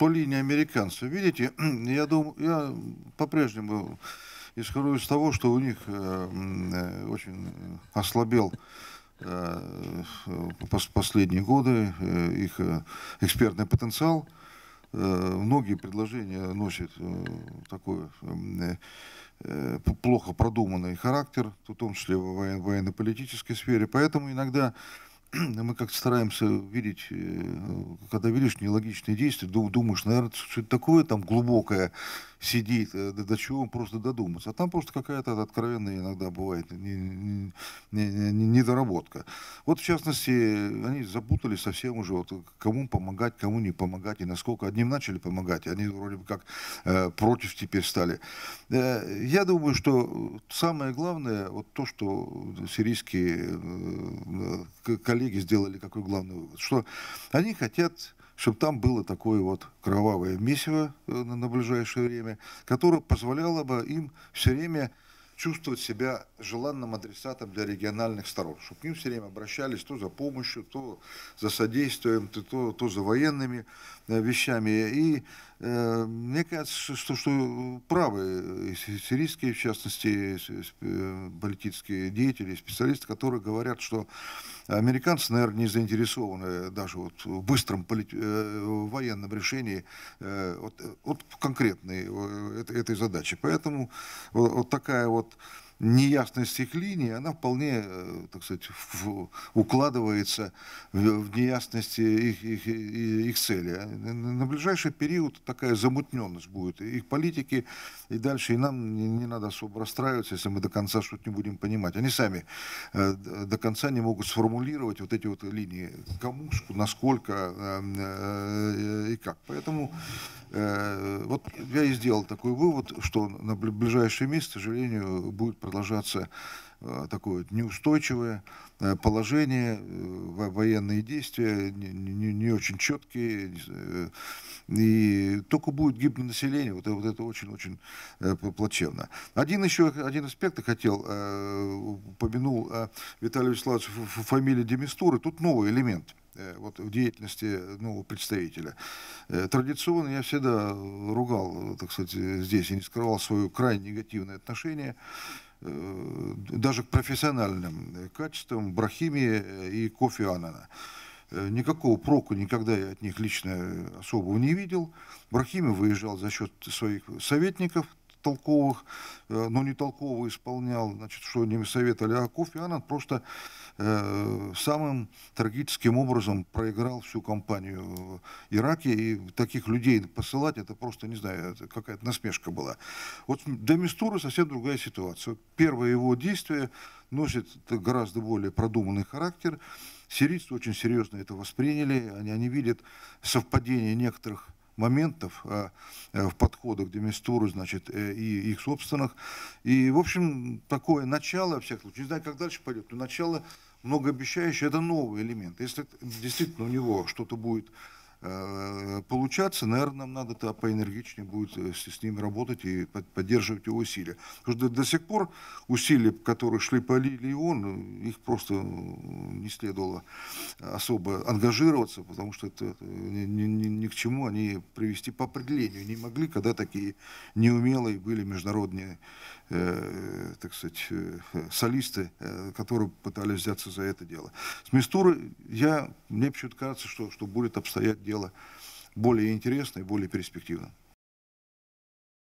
по линии американцев. Видите, я думаю, я по-прежнему исхожу из того, что у них э, э очень ослабел э, последние годы э, их э, экспертный потенциал. Э, многие предложения носят такой плохо продуманный характер, в том числе в военно-политической сфере. Поэтому иногда мы как-то стараемся видеть, э, когда видишь нелогичные действия, думаешь, наверное, что-то такое там глубокое сидит, э, до чего просто додуматься. А там просто какая-то откровенная иногда бывает недоработка. Вот, в частности, они запутались совсем уже, вот, кому помогать, кому не помогать, и насколько одним начали помогать, они вроде бы как э, против теперь стали. Э, я думаю, что самое главное, вот то, что сирийские э, э коллеги коллеги сделали какой главный вывод, что они хотят чтобы там было такое вот кровавое месиво э, на ближайшее время, которое позволяло бы им все время чувствовать себя желанным адресатом для региональных сторон, чтобы к ним все время обращались то за помощью, то за содействием, то, то за военными э, вещами. И Э, мне кажется, что, что правы сирийские, в частности, э, политические деятели, специалисты, которые говорят, что американцы, наверное, не заинтересованы даже вот в быстром полит... Э, военном решении вот, вот конкретной этой задачи. Поэтому вот, вот такая вот неясность их линии она вполне, э, так сказать, в, укладывается в, в неясности их, их, их цели. А на ближайший период такая замутненность будет их политики, и дальше и нам не, не надо особо расстраиваться, если мы до конца что-то не будем понимать. Они сами э, до конца не могут сформулировать вот эти вот линии, кому, насколько э, и как. Поэтому Э, вот я и сделал такой вывод, что на ближайшие месяцы, к сожалению, будет продолжаться э, такое неустойчивое э, положение, военные действия не, не, не очень четкие, и только будет гибнуть население, вот, вот это очень-очень плачевно. Один еще, один аспект я хотел, упомянул Виталий Вячеславович фамилию Демистуры, тут новый элемент – Э, вот, в деятельности э, нового представителя. Э, традиционно я всегда ругал, так сказать, здесь и не скрывал свое крайне негативное отношение даже к профессиональным качествам Брахими и Кофи Анана. Никакого проку никогда я от них лично особого не видел. Брахими выезжал за счет своих советников, толковых, э, но ну, не толково исполнял, значит, что советовали, а Алиаков, Иоанн просто э, самым трагическим образом проиграл всю кампанию Ираке и таких людей посылать, это просто, не знаю, какая-то насмешка была. Вот для Мистура совсем другая ситуация. Первое его действие носит гораздо более продуманный характер. Сирийцы очень серьезно это восприняли, они, они видят совпадение некоторых моментов э, э, в подходах Демистуру, значит, э, и их собственных. И, в общем, такое начало, во всяком случае, не знаю, как дальше пойдет, но начало многообещающее, это новый элемент. Если действительно у него что-то будет Э, получаться, наверное, нам надо -то поэнергичнее будет э, с, с ними работать и под, поддерживать его усилия. Потому что до, до сих пор усилия, которые шли по Лиле он, их просто э, не следовало особо ангажироваться, потому что это ни, ни, ни к чему они привести по определению не могли, когда такие неумелые были международные, э, так сказать, э, солисты, э, которые пытались взяться за это дело. С Мистуры я мне почему-то кажется, что, что будет обстоять дело более интересно и более перспективно.